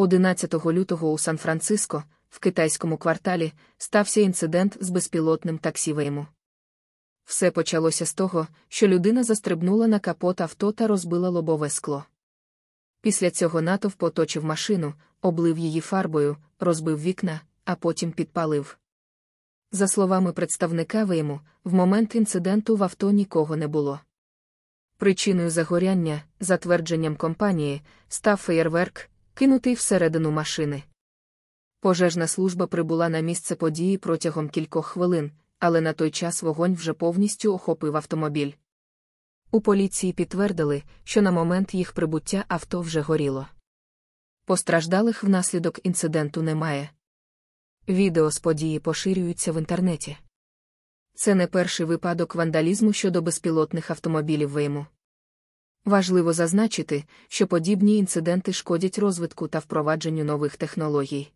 11 лютого у Сан-Франциско, в китайському кварталі, стався інцидент з безпілотним таксівеєму. Все почалося з того, що людина застрибнула на капот авто та розбила лобове скло. Після цього натовп поточив машину, облив її фарбою, розбив вікна, а потім підпалив. За словами представника Вейму, в момент інциденту в авто нікого не було. Причиною загоряння, за твердженням компанії, став феєрверк, кинутий всередину машини. Пожежна служба прибула на місце події протягом кількох хвилин, але на той час вогонь вже повністю охопив автомобіль. У поліції підтвердили, що на момент їх прибуття авто вже горіло. Постраждалих внаслідок інциденту немає. Відео з події поширюються в інтернеті. Це не перший випадок вандалізму щодо безпілотних автомобілів вийму. Важливо зазначити, що подібні інциденти шкодять розвитку та впровадженню нових технологій.